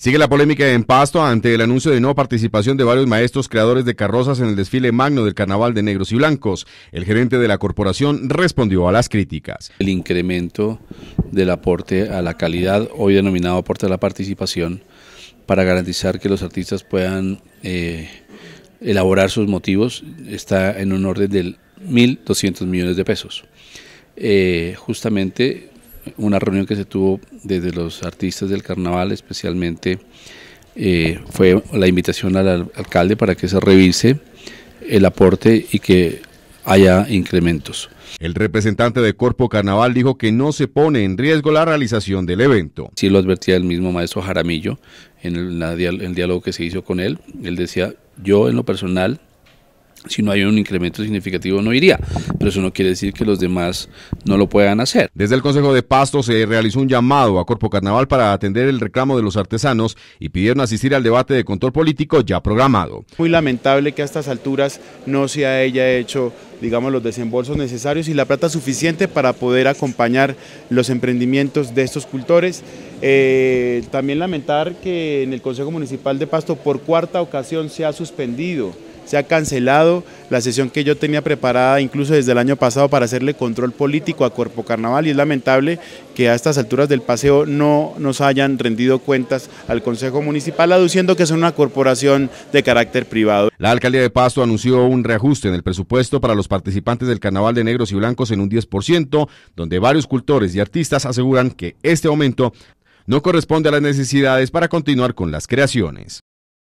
Sigue la polémica en Pasto ante el anuncio de no participación de varios maestros creadores de carrozas en el desfile magno del Carnaval de Negros y Blancos. El gerente de la corporación respondió a las críticas. El incremento del aporte a la calidad, hoy denominado aporte a la participación, para garantizar que los artistas puedan eh, elaborar sus motivos, está en un orden del 1.200 millones de pesos. Eh, justamente una reunión que se tuvo desde los artistas del carnaval, especialmente eh, fue la invitación al alcalde para que se revise el aporte y que haya incrementos. El representante de Corpo Carnaval dijo que no se pone en riesgo la realización del evento. Sí lo advertía el mismo maestro Jaramillo en el, en el diálogo que se hizo con él. Él decía, yo en lo personal si no hay un incremento significativo no iría, pero eso no quiere decir que los demás no lo puedan hacer. Desde el Consejo de Pasto se realizó un llamado a Corpo Carnaval para atender el reclamo de los artesanos y pidieron asistir al debate de control político ya programado. Muy lamentable que a estas alturas no se haya hecho digamos, los desembolsos necesarios y la plata suficiente para poder acompañar los emprendimientos de estos cultores. Eh, también lamentar que en el Consejo Municipal de Pasto por cuarta ocasión se ha suspendido se ha cancelado la sesión que yo tenía preparada incluso desde el año pasado para hacerle control político a Cuerpo Carnaval y es lamentable que a estas alturas del paseo no nos hayan rendido cuentas al Consejo Municipal aduciendo que es una corporación de carácter privado. La alcaldía de Pasto anunció un reajuste en el presupuesto para los participantes del Carnaval de Negros y Blancos en un 10%, donde varios cultores y artistas aseguran que este aumento no corresponde a las necesidades para continuar con las creaciones.